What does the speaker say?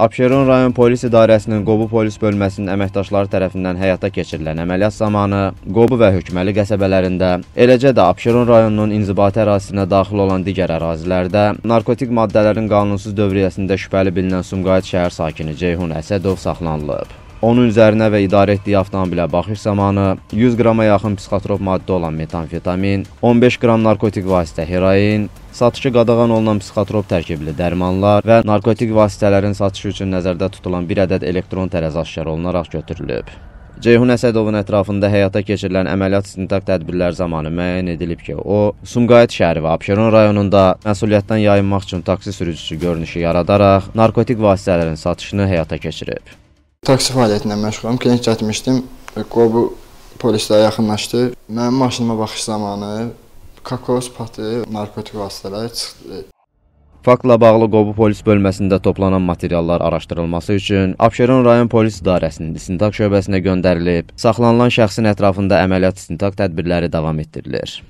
Abşeron rayon polis idarəsinin Qobu polis bölməsinin əməkdaşları tərəfindən həyata keçirilən əməliyyat zamanı Qobu və Hökməli qəsəbələrində, eləcə də Abşeron rayonunun inzibati ərazisinə daxil olan digər ərazilərdə narkotik maddələrin qanunsuz dövriyyəsində şübhəli bilinən Sumqayıt şəhər sakini Ceyhun Əsədov saxlanılıb. Onun üzərinə və idarə etdiyi avtomobilə baxış zamanı 100 qrama yaxın psixotrop maddə olan metamfetamin, 15 qram narkotik vasitə heroin, satışı qadağan olunan psixotrop tərkibli dərmanlar və narkotik vasitələrin satışı üçün nəzərdə tutulan bir ədəd elektron tərəz aşkar olunaraq götürülüb. Ceyhun Əsədovun ətrafında həyata keçirilən əməliyyat istintaq tədbirləri zamanı müəyyən edilib ki, o, Sumqayıt şəhəri və Abşeron rayonunda məsuliyyətdən yayınmaq üçün taksi sürücüsü görünüşü yaradaraq narkotik vasitələrin satışını həyata keçirib. Taksi fəaliyyətinə məşğulam. Klient gətirmişdim. Qobu polislərə yaxınlaşdı. Mənim maşınıma baxış zamanı kokos patı, narkotik vasitələr çıxdı. Faktla bağlı Qobu polis bölməsində toplanan materiallar araşdırılması üçün Abşeron rayon polis idarəsinin istintaq şöbəsinə göndərilib. Saxlanılan şəxsin ətrafında əməliyyat istintaq tədbirləri davam etdirilir.